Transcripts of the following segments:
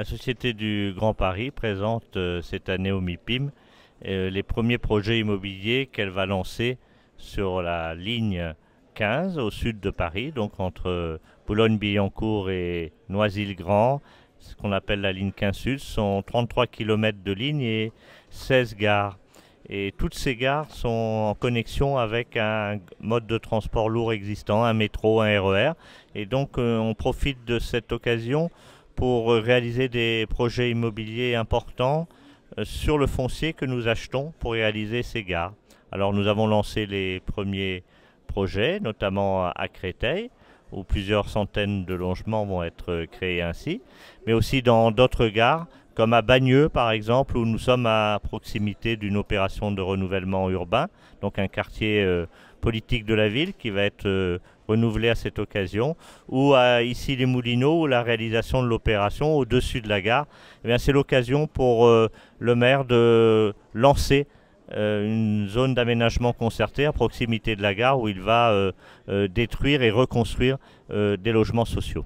La Société du Grand Paris présente euh, cette année au MIPIM euh, les premiers projets immobiliers qu'elle va lancer sur la ligne 15 au sud de Paris, donc entre Boulogne-Billancourt et Noisy-le-Grand. Ce qu'on appelle la ligne 15 Sud sont 33 km de ligne et 16 gares. Et toutes ces gares sont en connexion avec un mode de transport lourd existant, un métro, un RER. E et donc euh, on profite de cette occasion pour euh, réaliser des projets immobiliers importants euh, sur le foncier que nous achetons pour réaliser ces gares. Alors nous avons lancé les premiers projets, notamment à Créteil, où plusieurs centaines de logements vont être euh, créés ainsi, mais aussi dans d'autres gares comme à Bagneux par exemple, où nous sommes à proximité d'une opération de renouvellement urbain, donc un quartier euh, politique de la ville qui va être euh, renouvelé à cette occasion, ou à ici les Moulineaux, où la réalisation de l'opération au-dessus de la gare, eh c'est l'occasion pour euh, le maire de lancer une zone d'aménagement concertée à proximité de la gare où il va détruire et reconstruire des logements sociaux.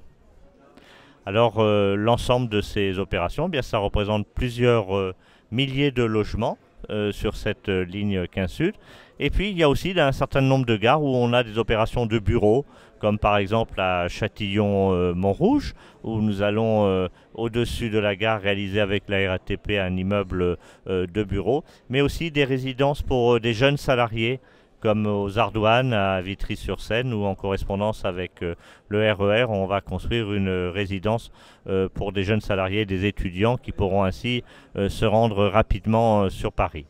Alors euh, l'ensemble de ces opérations, eh ça représente plusieurs euh, milliers de logements euh, sur cette ligne 15 Sud. Et puis il y a aussi un certain nombre de gares où on a des opérations de bureaux, comme par exemple à Châtillon-Montrouge, où nous allons au-dessus de la gare réaliser avec la RATP un immeuble de bureaux, mais aussi des résidences pour des jeunes salariés comme aux Ardouanes à Vitry-sur-Seine où en correspondance avec euh, le RER, e on va construire une résidence euh, pour des jeunes salariés des étudiants qui pourront ainsi euh, se rendre rapidement sur Paris.